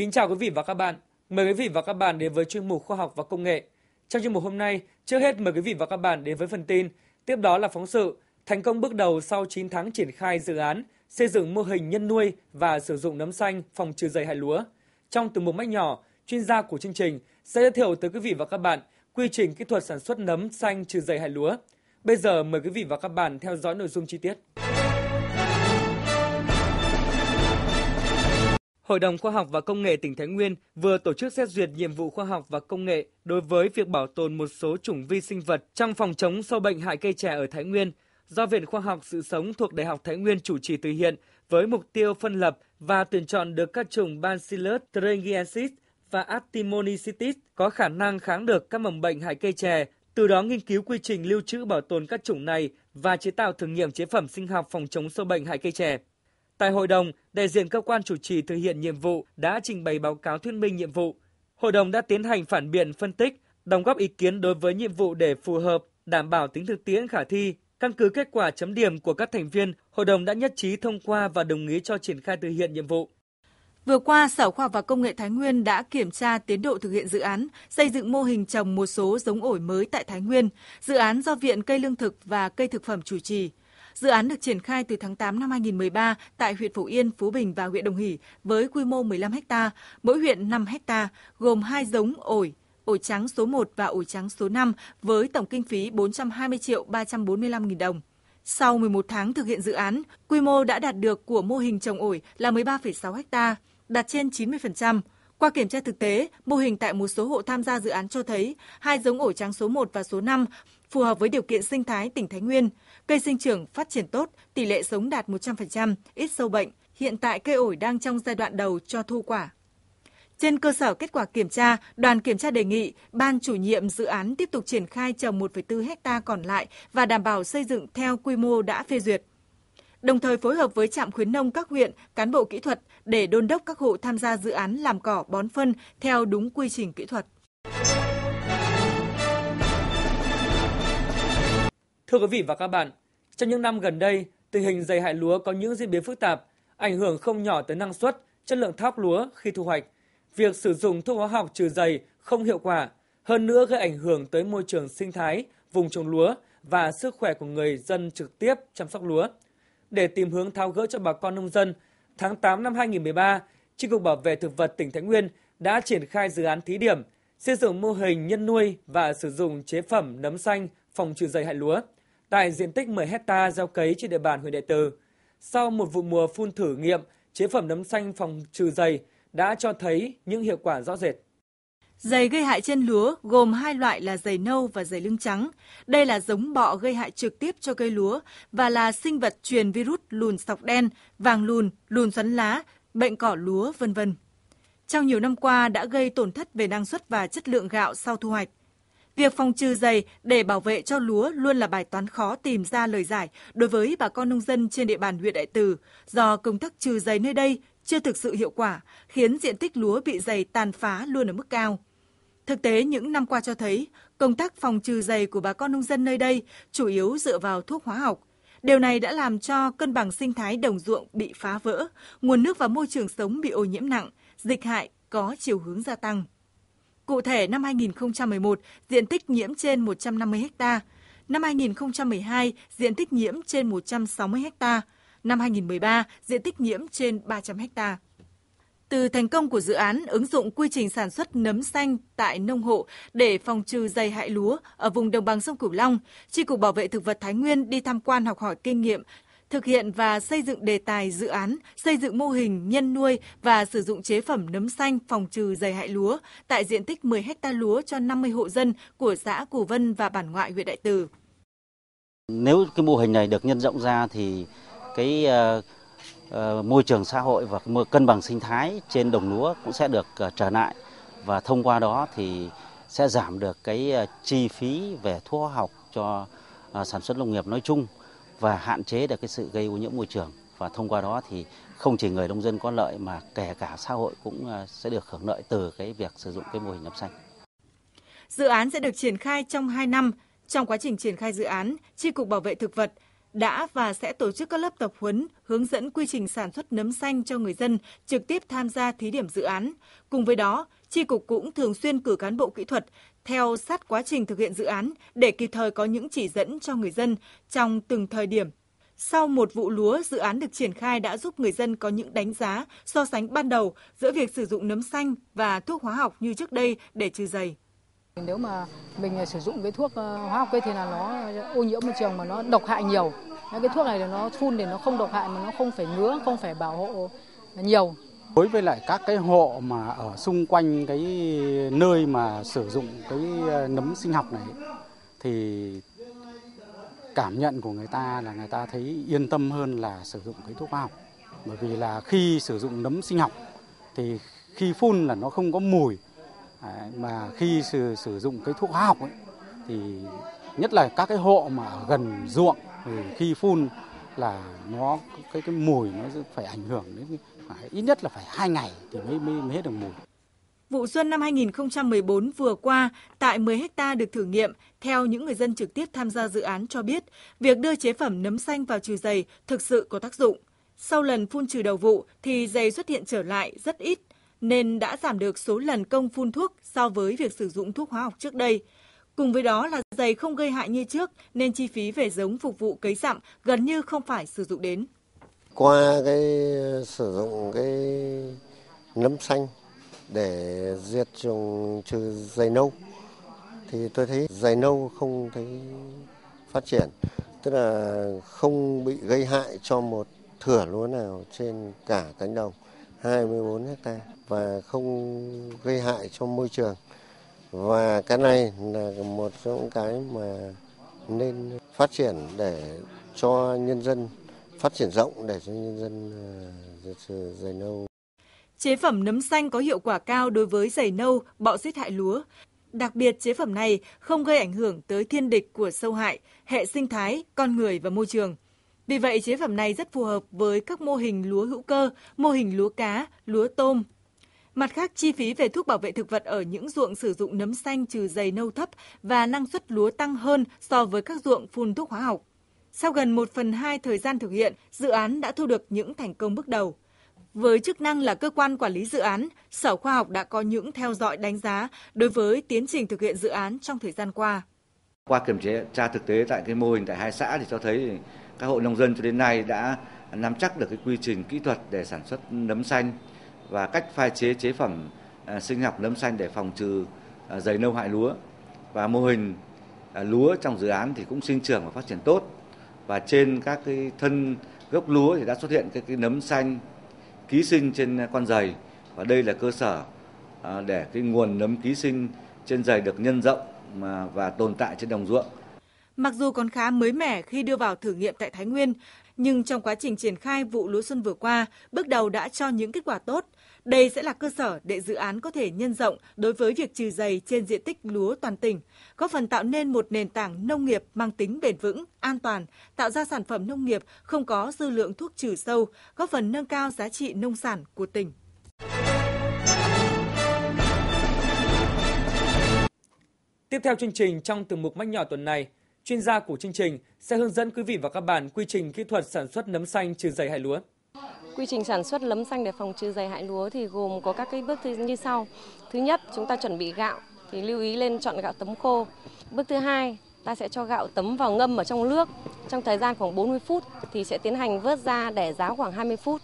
Kính chào quý vị và các bạn. Mời quý vị và các bạn đến với chuyên mục khoa học và công nghệ. Trong chuyên mục hôm nay, trước hết mời quý vị và các bạn đến với phần tin, tiếp đó là phóng sự thành công bước đầu sau 9 tháng triển khai dự án xây dựng mô hình nhân nuôi và sử dụng nấm xanh phòng trừ dày hại lúa. Trong từ mục mách nhỏ, chuyên gia của chương trình sẽ giới thiệu tới quý vị và các bạn quy trình kỹ thuật sản xuất nấm xanh trừ dày hại lúa. Bây giờ mời quý vị và các bạn theo dõi nội dung chi tiết. Hội đồng Khoa học và Công nghệ tỉnh Thái Nguyên vừa tổ chức xét duyệt nhiệm vụ khoa học và công nghệ đối với việc bảo tồn một số chủng vi sinh vật trong phòng chống sâu bệnh hại cây chè ở Thái Nguyên do Viện Khoa học Sự sống thuộc Đại học Thái Nguyên chủ trì thực hiện với mục tiêu phân lập và tuyển chọn được các chủng Bacillus thuringiensis và Actinomycetes có khả năng kháng được các mầm bệnh hại cây chè, từ đó nghiên cứu quy trình lưu trữ bảo tồn các chủng này và chế tạo thử nghiệm chế phẩm sinh học phòng chống sâu bệnh hại cây chè. Tại hội đồng, đại diện cơ quan chủ trì thực hiện nhiệm vụ đã trình bày báo cáo thuyết minh nhiệm vụ. Hội đồng đã tiến hành phản biện phân tích, đóng góp ý kiến đối với nhiệm vụ để phù hợp, đảm bảo tính thực tiễn khả thi. Căn cứ kết quả chấm điểm của các thành viên, hội đồng đã nhất trí thông qua và đồng ý cho triển khai thực hiện nhiệm vụ. Vừa qua, Sở Khoa học và Công nghệ Thái Nguyên đã kiểm tra tiến độ thực hiện dự án xây dựng mô hình trồng một số giống ổi mới tại Thái Nguyên. Dự án do Viện Cây Lương thực và Cây Thực phẩm chủ trì. Dự án được triển khai từ tháng 8 năm 2013 tại huyện Phổ Yên, Phú Bình và huyện Đồng Hỷ với quy mô 15 ha, mỗi huyện 5 ha, gồm hai giống ổi, ổi trắng số 1 và ổi trắng số 5 với tổng kinh phí 420 triệu 345 nghìn đồng. Sau 11 tháng thực hiện dự án, quy mô đã đạt được của mô hình trồng ổi là 13,6 ha, đạt trên 90%. Qua kiểm tra thực tế, mô hình tại một số hộ tham gia dự án cho thấy hai giống ổi trắng số 1 và số 5 phù hợp với điều kiện sinh thái tỉnh Thái Nguyên. Cây sinh trưởng phát triển tốt, tỷ lệ sống đạt 100%, ít sâu bệnh. Hiện tại cây ổi đang trong giai đoạn đầu cho thu quả. Trên cơ sở kết quả kiểm tra, đoàn kiểm tra đề nghị ban chủ nhiệm dự án tiếp tục triển khai trồng 1,4 hecta còn lại và đảm bảo xây dựng theo quy mô đã phê duyệt đồng thời phối hợp với trạm khuyến nông các huyện, cán bộ kỹ thuật để đôn đốc các hộ tham gia dự án làm cỏ bón phân theo đúng quy trình kỹ thuật. Thưa quý vị và các bạn, trong những năm gần đây, tình hình dày hại lúa có những diễn biến phức tạp, ảnh hưởng không nhỏ tới năng suất, chất lượng thóc lúa khi thu hoạch. Việc sử dụng thuốc hóa học trừ dày không hiệu quả, hơn nữa gây ảnh hưởng tới môi trường sinh thái, vùng trồng lúa và sức khỏe của người dân trực tiếp chăm sóc lúa để tìm hướng tháo gỡ cho bà con nông dân, tháng 8 năm 2013, Chi cục Bảo vệ Thực vật tỉnh Thái Nguyên đã triển khai dự án thí điểm xây dựng mô hình nhân nuôi và sử dụng chế phẩm nấm xanh phòng trừ dày hại lúa tại diện tích 10 hecta gieo cấy trên địa bàn huyện Đại Từ. Sau một vụ mùa phun thử nghiệm, chế phẩm nấm xanh phòng trừ dày đã cho thấy những hiệu quả rõ rệt. Dày gây hại trên lúa gồm hai loại là dày nâu và dày lưng trắng. Đây là giống bọ gây hại trực tiếp cho cây lúa và là sinh vật truyền virus lùn sọc đen, vàng lùn, lùn xoắn lá, bệnh cỏ lúa, vân vân. Trong nhiều năm qua đã gây tổn thất về năng suất và chất lượng gạo sau thu hoạch. Việc phòng trừ dày để bảo vệ cho lúa luôn là bài toán khó tìm ra lời giải đối với bà con nông dân trên địa bàn huyện Đại Từ do công tác trừ dày nơi đây chưa thực sự hiệu quả, khiến diện tích lúa bị dày tàn phá luôn ở mức cao. Thực tế những năm qua cho thấy, công tác phòng trừ dày của bà con nông dân nơi đây chủ yếu dựa vào thuốc hóa học. Điều này đã làm cho cân bằng sinh thái đồng ruộng bị phá vỡ, nguồn nước và môi trường sống bị ô nhiễm nặng, dịch hại có chiều hướng gia tăng. Cụ thể, năm 2011, diện tích nhiễm trên 150 ha. Năm 2012, diện tích nhiễm trên 160 ha. Năm 2013, diện tích nhiễm trên 300 hectare. Từ thành công của dự án ứng dụng quy trình sản xuất nấm xanh tại nông hộ để phòng trừ dày hại lúa ở vùng đồng bằng sông Cửu Long, Tri Cục Bảo vệ Thực vật Thái Nguyên đi tham quan học hỏi kinh nghiệm thực hiện và xây dựng đề tài dự án, xây dựng mô hình nhân nuôi và sử dụng chế phẩm nấm xanh phòng trừ dày hại lúa tại diện tích 10 ha lúa cho 50 hộ dân của xã Cù Vân và bản ngoại huyện Đại Từ. Nếu cái mô hình này được nhân rộng ra thì cái ờ, Ờ, môi trường xã hội và cân bằng sinh thái trên đồng lúa cũng sẽ được ờ, trở lại và thông qua đó thì sẽ giảm được cái ờ, chi phí về thuốc hóa học cho sản xuất nông nghiệp nói chung và hạn chế được cái sự gây ô nhiễm môi trường và thông qua đó thì không chỉ người nông dân có lợi mà kể cả xã hội cũng sẽ được hưởng lợi từ cái việc sử dụng cái mô hình nấm xanh. Dự án sẽ được triển khai trong 2 năm. Trong quá trình triển khai dự án, tri cục Bảo vệ thực vật đã và sẽ tổ chức các lớp tập huấn hướng dẫn quy trình sản xuất nấm xanh cho người dân trực tiếp tham gia thí điểm dự án. Cùng với đó, Tri Cục cũng thường xuyên cử cán bộ kỹ thuật theo sát quá trình thực hiện dự án để kịp thời có những chỉ dẫn cho người dân trong từng thời điểm. Sau một vụ lúa, dự án được triển khai đã giúp người dân có những đánh giá so sánh ban đầu giữa việc sử dụng nấm xanh và thuốc hóa học như trước đây để trừ dày. Nếu mà mình à, sử dụng cái thuốc ờ, hóa học ấy thì là nó ô nhiễm môi trường mà nó độc hại nhiều. Cái thuốc này là nó phun để nó không độc hại mà nó không phải ngứa, không phải bảo hộ nhiều. Đối với lại các cái hộ mà ở xung quanh cái nơi mà sử dụng cái ờ, nấm sinh học này thì cảm nhận của người ta là người ta thấy yên tâm hơn là sử dụng cái thuốc hóa học. Bởi vì là khi sử dụng nấm sinh học thì khi phun là nó không có mùi, mà khi sử, sử dụng cái thuốc hóa học ấy, thì nhất là các cái hộ mà gần ruộng thì khi phun là nó cái cái mùi nó phải ảnh hưởng đến phải, ít nhất là phải hai ngày thì mới mới, mới hết được mùi. Vụ xuân năm 2014 vừa qua, tại 10 hecta được thử nghiệm, theo những người dân trực tiếp tham gia dự án cho biết, việc đưa chế phẩm nấm xanh vào trừ dày thực sự có tác dụng. Sau lần phun trừ đầu vụ thì dày xuất hiện trở lại rất ít nên đã giảm được số lần công phun thuốc so với việc sử dụng thuốc hóa học trước đây. Cùng với đó là dày không gây hại như trước nên chi phí về giống phục vụ cấy dặm gần như không phải sử dụng đến. Qua cái sử dụng cái nấm xanh để diệt trùng trừ dày nâu thì tôi thấy dày nâu không thấy phát triển, tức là không bị gây hại cho một thửa lúa nào trên cả cánh đồng. 24 hecta và không gây hại cho môi trường. Và cái này là một trong những cái mà nên phát triển để cho nhân dân phát triển rộng để cho nhân dân dày ờ, nâu. Chế phẩm nấm xanh có hiệu quả cao đối với dày nâu, bọ giết hại lúa. Đặc biệt chế phẩm này không gây ảnh hưởng tới thiên địch của sâu hại, hệ sinh thái, con người và môi trường – vì vậy, chế phẩm này rất phù hợp với các mô hình lúa hữu cơ, mô hình lúa cá, lúa tôm. Mặt khác, chi phí về thuốc bảo vệ thực vật ở những ruộng sử dụng nấm xanh trừ dày nâu thấp và năng suất lúa tăng hơn so với các ruộng phun thuốc hóa học. Sau gần 1 phần 2 thời gian thực hiện, dự án đã thu được những thành công bước đầu. Với chức năng là cơ quan quản lý dự án, Sở Khoa học đã có những theo dõi đánh giá đối với tiến trình thực hiện dự án trong thời gian qua. Qua kiểm tra thực tế tại cái mô hình tại hai xã thì cho thấy các hộ nông dân cho đến nay đã nắm chắc được cái quy trình kỹ thuật để sản xuất nấm xanh và cách pha chế chế phẩm à, sinh học nấm xanh để phòng trừ à, dày nâu hại lúa và mô hình à, lúa trong dự án thì cũng sinh trưởng và phát triển tốt và trên các cái thân gốc lúa thì đã xuất hiện cái, cái nấm xanh ký sinh trên con dày và đây là cơ sở để cái nguồn nấm ký sinh trên dày được nhân rộng và tồn tại trên đồng ruộng Mặc dù còn khá mới mẻ khi đưa vào thử nghiệm tại Thái Nguyên, nhưng trong quá trình triển khai vụ lúa xuân vừa qua, bước đầu đã cho những kết quả tốt. Đây sẽ là cơ sở để dự án có thể nhân rộng đối với việc trừ dày trên diện tích lúa toàn tỉnh, góp phần tạo nên một nền tảng nông nghiệp mang tính bền vững, an toàn, tạo ra sản phẩm nông nghiệp không có dư lượng thuốc trừ sâu, góp phần nâng cao giá trị nông sản của tỉnh. Tiếp theo chương trình trong từ mục mách nhỏ tuần này, chuyên gia của chương trình sẽ hướng dẫn quý vị và các bạn quy trình kỹ thuật sản xuất nấm xanh trừ dày hại lúa. Quy trình sản xuất nấm xanh để phòng trừ dày hại lúa thì gồm có các cái bước như sau. Thứ nhất, chúng ta chuẩn bị gạo thì lưu ý lên chọn gạo tấm khô. Bước thứ hai, ta sẽ cho gạo tấm vào ngâm ở trong nước trong thời gian khoảng 40 phút thì sẽ tiến hành vớt ra để ráo khoảng 20 phút.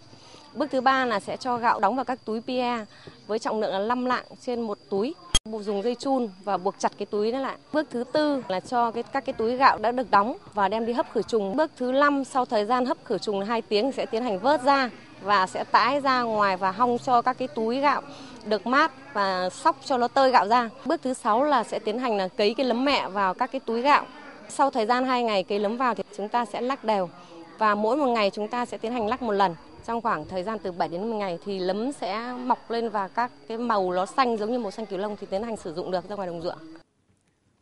Bước thứ ba là sẽ cho gạo đóng vào các túi PE với trọng lượng là 5 lạng trên một túi dùng dây chun và buộc chặt cái túi nó lại. Bước thứ tư là cho cái các cái túi gạo đã được đóng và đem đi hấp khử trùng. Bước thứ năm sau thời gian hấp khử trùng 2 tiếng sẽ tiến hành vớt ra và sẽ tải ra ngoài và hong cho các cái túi gạo được mát và sóc cho nó tơi gạo ra. Bước thứ sáu là sẽ tiến hành là cấy cái lấm mẹ vào các cái túi gạo. Sau thời gian 2 ngày cấy lấm vào thì chúng ta sẽ lắc đều và mỗi một ngày chúng ta sẽ tiến hành lắc một lần. Trong khoảng thời gian từ 7 đến 10 ngày thì nấm sẽ mọc lên và các cái màu nó xanh giống như màu xanh cửu lông thì tiến hành sử dụng được ra ngoài đồng ruộng.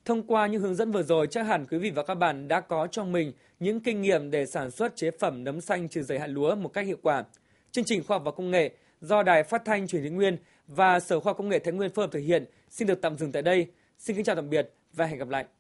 Thông qua những hướng dẫn vừa rồi, chắc hẳn quý vị và các bạn đã có trong mình những kinh nghiệm để sản xuất chế phẩm nấm xanh trừ dày hạt lúa một cách hiệu quả. Chương trình khoa học và công nghệ do Đài Phát thanh Truyền hình Nguyên và Sở Khoa Công nghệ Thái Nguyên phối hợp thực hiện xin được tạm dừng tại đây. Xin kính chào tạm biệt và hẹn gặp lại.